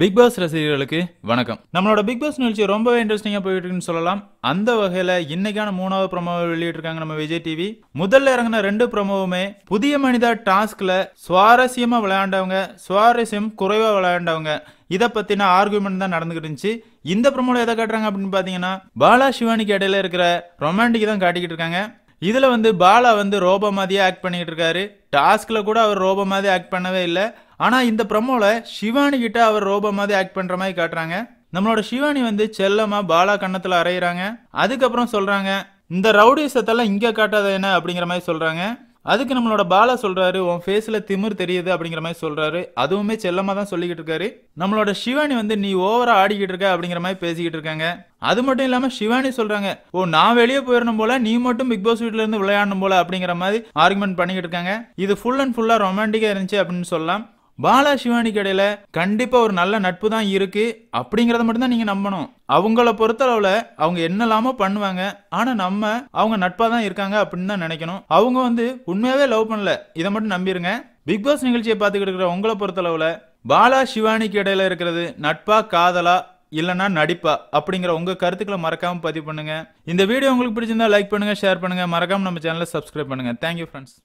big pass ரசிகர்களுக்கு வணக்கம் நம்மளோட பிக் பாஸ் நிகழ்ச்சி ரொம்பவே இன்ட்ரெஸ்டிங்காக போயிட்டு இருக்குன்னு சொல்லலாம் அந்த வகையில் இன்னைக்கான மூணாவது ப்ரொமோவை வெளியிட்டிருக்காங்க நம்ம விஜய் டிவி முதல்ல இறங்கின ரெண்டு பிரமோவுமே புதிய மனிதா டாஸ்கில் சுவாரஸ்யமாக விளையாண்டவங்க சுவாரஸ்யம் குறைவாக விளையாண்டவங்க இதை பற்றின ஆர்குமெண்ட் தான் நடந்துகிட்டு இருந்துச்சு இந்த ப்ரொமோவில் எதை காட்டுறாங்க அப்படின்னு பார்த்தீங்கன்னா பாலா சிவானிக்கு இடையில இருக்கிற ரொமான்டிக் தான் காட்டிக்கிட்டு இருக்காங்க இதில் வந்து பாலா வந்து ரோபோ மாதிரியே ஆக்ட் பண்ணிக்கிட்டு இருக்காரு டாஸ்கில் கூட அவர் ரோபோ மாதிரி ஆக்ட் பண்ணவே இல்லை ஆனால் இந்த ப்ரமோவில் சிவானி கிட்ட அவர் ரோபோ மாதிரி ஆக்ட் பண்ணுற மாதிரி காட்டுறாங்க நம்மளோட சிவானி வந்து செல்லமாக பாலா கன்னத்தில் அரைகிறாங்க அதுக்கப்புறம் சொல்கிறாங்க இந்த சத்தெல்லாம் இங்கே காட்டாத என்ன அப்படிங்கிற மாதிரி சொல்கிறாங்க அதுக்கு நம்மளோட பாலா சொல்றாரு உன் ஃபேஸ்ல திமிர் தெரியுது அப்படிங்கிற மாதிரி சொல்றாரு அதுவுமே செல்லமா தான் சொல்லிக்கிட்டு இருக்காரு நம்மளோட சிவானி வந்து நீ ஓவரா ஆடிக்கிட்டு இருக்க அப்படிங்கிற மாதிரி பேசிக்கிட்டு இருக்காங்க அது மட்டும் இல்லாம சிவானி சொல்றாங்க ஓ நான் வெளியே போயிடணும் போல நீ மட்டும் பிக் பாஸ் வீட்ல இருந்து விளையாடணும் போல அப்படிங்கிற மாதிரி ஆர்குமெண்ட் பண்ணிக்கிட்டு இருக்காங்க இது ஃபுல் அண்ட் ஃபுல்லா ரொமான்டிக்கா இருந்துச்சு அப்படின்னு சொல்லலாம் பாலா சிவானி கடையில கண்டிப்பாக ஒரு நல்ல நட்பு தான் இருக்குது அப்படிங்கிறத மட்டும்தான் நீங்கள் நம்பணும் அவங்கள பொறுத்த அளவுல அவங்க என்னெல்லாமோ பண்ணுவாங்க ஆனால் நம்ம அவங்க நட்பாக தான் இருக்காங்க அப்படின்னு தான் நினைக்கணும் அவங்க வந்து உண்மையாகவே லவ் பண்ணல இதை மட்டும் நம்பிருங்க பிக் பாஸ் நிகழ்ச்சியை பார்த்துக்கிட்டு இருக்கிற உங்களை பொறுத்த அளவுல பாலா சிவானிக்கு இடையில இருக்கிறது நட்பா காதலா இல்லைனா நடிப்பா அப்படிங்கிற உங்கள் கருத்துக்களை மறக்காமல் பதிவு பண்ணுங்கள் இந்த வீடியோ உங்களுக்கு பிடிச்சிருந்தா லைக் பண்ணுங்க ஷேர் பண்ணுங்கள் மறக்காம நம்ம சேனலை சப்ஸ்கிரைப் பண்ணுங்க தேங்க்யூ ஃப்ரெண்ட்ஸ்